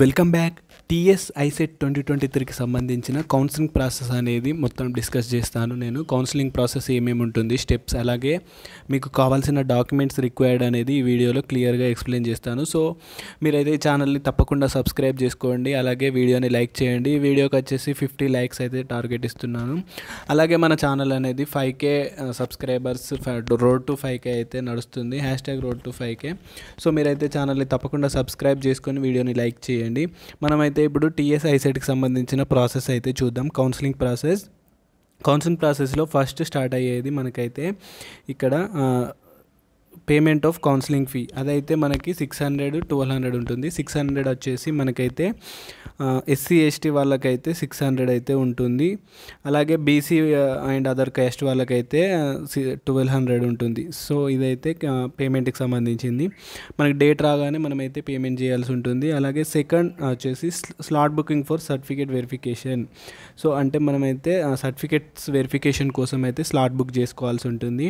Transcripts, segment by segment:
welcome back TS ICET twenty twenty త్రీకి సంబంధించిన counselling process అనేది మొత్తం డిస్కస్ చేస్తాను నేను కౌన్సిలింగ్ ప్రాసెస్ ఏమేమి ఉంటుంది స్టెప్స్ అలాగే మీకు కావాల్సిన డాక్యుమెంట్స్ రిక్వైర్డ్ అనేది ఈ వీడియోలో క్లియర్గా ఎక్స్ప్లెయిన్ చేస్తాను సో మీరైతే ఈ ఛానల్ని తప్పకుండా సబ్స్క్రైబ్ చేసుకోండి అలాగే వీడియోని లైక్ చేయండి ఈ వీడియోకి వచ్చేసి ఫిఫ్టీ లైక్స్ అయితే టార్గెట్ ఇస్తున్నాను అలాగే మన ఛానల్ అనేది five K subscribers road to five K అయితే నడుస్తుంది hash tag road to five K so మీరైతే ఛానల్ని తప్పకుండా సబ్స్క్రైబ్ చేసుకొని వీడియోని లైక్ చేయండి చేయండి మనమైతే ఇప్పుడు టీఎస్ ఐసెట్కి సంబంధించిన ప్రాసెస్ అయితే చూద్దాం కౌన్సిలింగ్ ప్రాసెస్ కౌన్సిలింగ్ ప్రాసెస్లో ఫస్ట్ స్టార్ట్ అయ్యేది మనకైతే ఇక్కడ పేమెంట్ ఆఫ్ కౌన్సిలింగ్ ఫీ అదైతే మనకి సిక్స్ హండ్రెడ్ ట్వెల్వ్ హండ్రెడ్ ఉంటుంది సిక్స్ హండ్రెడ్ వచ్చేసి మనకైతే ఎస్సీ ఎస్టీ వాళ్ళకైతే సిక్స్ హండ్రెడ్ అయితే ఉంటుంది అలాగే బీసీ అండ్ అదర్ క్యాస్ట్ వాళ్ళకైతే ట్వెల్వ్ హండ్రెడ్ ఉంటుంది సో ఇదైతే పేమెంట్కి సంబంధించింది మనకి డేట్ రాగానే మనమైతే పేమెంట్ చేయాల్సి ఉంటుంది అలాగే సెకండ్ వచ్చేసి slot booking for certificate verification so అంటే మనమైతే సర్టిఫికేట్స్ వెరిఫికేషన్ కోసం అయితే స్లాట్ బుక్ చేసుకోవాల్సి ఉంటుంది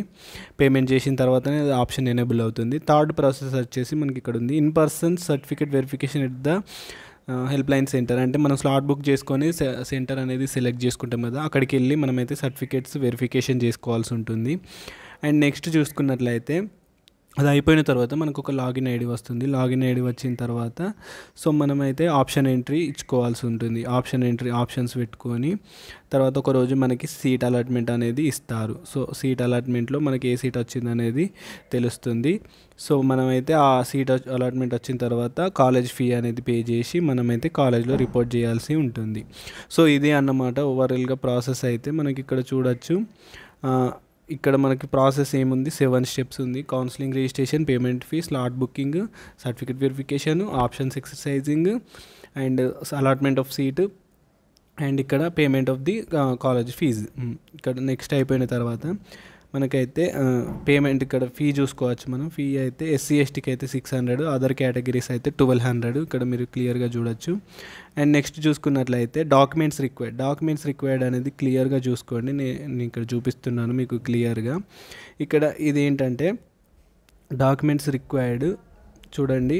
పేమెంట్ చేసిన తర్వాతనే ఆప్షన్ ఆప్షన్ ఎనేబుల్ అవుతుంది థర్డ్ ప్రాసెస్ వచ్చేసి మనకి ఇక్కడ ఉంది in person certificate verification at the helpline centre అంటే మనం స్లాట్ బుక్ చేసుకొని సెంటర్ అనేది సెలెక్ట్ చేసుకుంటాం కదా అక్కడికి వెళ్ళి మనమైతే సర్టిఫికేట్స్ వెరిఫికేషన్ చేసుకోవాల్సి ఉంటుంది అండ్ నెక్స్ట్ చూసుకున్నట్లయితే అది అయిపోయిన తర్వాత మనకు ఒక లాగిన్ ఐడి వస్తుంది లాగిన్ ఐడి వచ్చిన తర్వాత సో మనమైతే ఆప్షన్ ఎంట్రీ ఇచ్చుకోవాల్సి ఉంటుంది ఆప్షన్ ఎంట్రీ ఆప్షన్స్ పెట్టుకొని తర్వాత ఒక రోజు మనకి సీట్ అలాట్మెంట్ అనేది ఇస్తారు సో సీట్ అలాట్మెంట్లో మనకి ఏ సీట్ వచ్చింది అనేది తెలుస్తుంది సో మనమైతే ఆ సీట్ అలాట్మెంట్ వచ్చిన తర్వాత కాలేజ్ ఫీ అనేది పే చేసి మనమైతే కాలేజ్లో రిపోర్ట్ చేయాల్సి ఉంటుంది సో ఇది అన్నమాట ఓవరాల్గా ప్రాసెస్ అయితే మనకి ఇక్కడ చూడొచ్చు ఇక్కడ మనకి ప్రాసెస్ ఏముంది సెవెన్ స్టెప్స్ ఉంది counselling registration payment fee slot booking certificate verification options exercising and allotment of seat and ఇక్కడ payment of the college fees ఇక్కడ నెక్స్ట్ అయిపోయిన తర్వాత మనకైతే పేమెంట్ ఇక్కడ ఫీ చూసుకోవచ్చు మనం ఫీ అయితే ఎస్సీ ఎస్టీకి అయితే సిక్స్ హండ్రెడ్ అదర్ కేటగిరీస్ అయితే ట్వెల్వ్ హండ్రెడ్ ఇక్కడ మీరు క్లియర్గా చూడొచ్చు అండ్ నెక్స్ట్ చూసుకున్నట్లయితే డాక్యుమెంట్స్ రిక్వైర్డ్ డాక్యుమెంట్స్ రిక్వైర్డ్ అనేది క్లియర్గా చూసుకోండి నేను ఇక్కడ చూపిస్తున్నాను మీకు క్లియర్గా ఇక్కడ ఇది ఏంటంటే డాక్యుమెంట్స్ రిక్వైర్డ్ చూడండి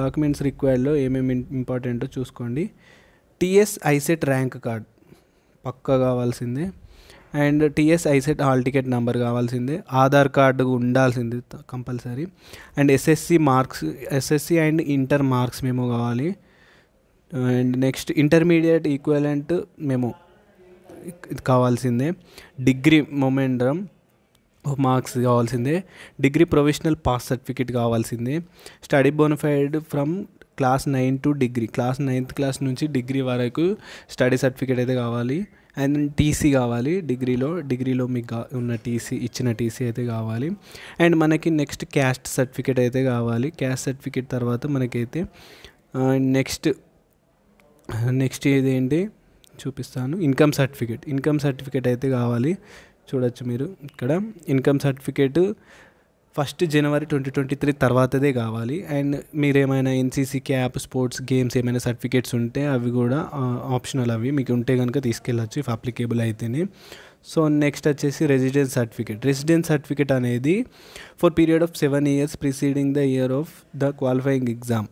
డాక్యుమెంట్స్ రిక్వైర్డ్లో ఏమేమి ఇంపార్టెంటో చూసుకోండి టీఎస్ ఐసెట్ ర్యాంక్ కార్డ్ పక్కా కావాల్సిందే and TS ICET hall ticket number కావాల్సిందే ఆధార్ కార్డు ఉండాల్సింది compulsory and SSC marks SSC and inter marks మేము కావాలి అండ్ నెక్స్ట్ ఇంటర్మీడియట్ ఈక్వలెంట్ మేము కావాల్సిందే డిగ్రీ మొమెండ్రమ్ మార్క్స్ కావాల్సిందే డిగ్రీ ప్రొఫెషనల్ పాస్ సర్టిఫికేట్ కావాల్సిందే study bonafide from class nine to degree class ninth class నుంచి డిగ్రీ వరకు స్టడీ సర్టిఫికేట్ అయితే కావాలి అండ్ టీసీ కావాలి డిగ్రీలో డిగ్రీలో మీకు ఉన్న టీసీ ఇచ్చిన టీసీ అయితే కావాలి అండ్ మనకి నెక్స్ట్ క్యాస్ట్ సర్టిఫికేట్ అయితే కావాలి క్యాస్ట్ సర్టిఫికేట్ తర్వాత మనకైతే నెక్స్ట్ నెక్స్ట్ ఇదేంటి చూపిస్తాను ఇన్కమ్ సర్టిఫికేట్ ఇన్కమ్ సర్టిఫికేట్ అయితే కావాలి చూడొచ్చు మీరు ఇక్కడ income certificate first January twenty twenty three తర్వాతదే కావాలి అండ్ మీరేమైనా ఎన్సీసీ క్యాప్ స్పోర్ట్స్ గేమ్స్ ఏమైనా సర్టిఫికేట్స్ ఉంటే అవి కూడా ఆప్షనల్ అవి మీకు ఉంటే కనుక తీసుకెళ్ళచ్చు ఇఫ్ అప్లికేబుల్ అయితేనే సో నెక్స్ట్ వచ్చేసి రెసిడెన్స్ సర్టిఫికేట్ రెసిడెన్స్ సర్టిఫికేట్ అనేది for period of seven years preceding the year of the qualifying exam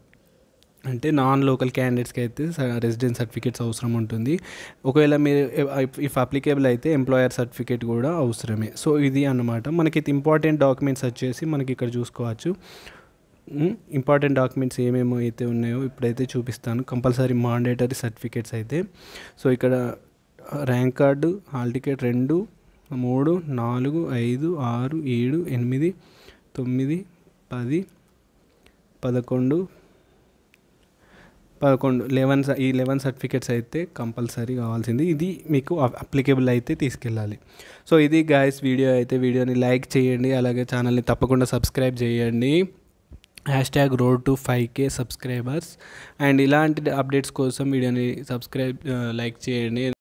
అంటే నాన్ లోకల్ క్యాండిడేట్స్కి అయితే రెసిడెన్స్ సర్టిఫికేట్స్ అవసరం ఉంటుంది ఒకవేళ మీరు ఇఫ్ అప్లికేబుల్ అయితే ఎంప్లాయర్ సర్టిఫికేట్ కూడా అవసరమే సో ఇది అనమాట మనకి ఇంపార్టెంట్ డాక్యుమెంట్స్ వచ్చేసి మనకి ఇక్కడ చూసుకోవచ్చు ఇంపార్టెంట్ డాక్యుమెంట్స్ ఏమేమో అయితే ఉన్నాయో ఇప్పుడైతే చూపిస్తాను కంపల్సరీ మాండేటరీ సర్టిఫికేట్స్ అయితే సో ఇక్కడ ర్యాంక్ కార్డు హాల్ టికెట్ రెండు మూడు నాలుగు ఐదు ఆరు ఏడు ఎనిమిది తొమ్మిది పది పదకొండు పదకొండు లెవెన్ ఈ లెవెన్ సర్టిఫికెట్స్ అయితే కంపల్సరీ కావాల్సింది ఇది మీకు అప్లికేబుల్ అయితే తీసుకెళ్ళాలి సో ఇది గాయస్ వీడియో అయితే వీడియోని లైక్ చేయండి అలాగే ఛానల్ని తప్పకుండా సబ్స్క్రైబ్ చేయండి hash tag road to five K subscribers and ఇలాంటి అప్డేట్స్ కోసం వీడియోని సబ్స్క్రైబ్ లైక్ చేయండి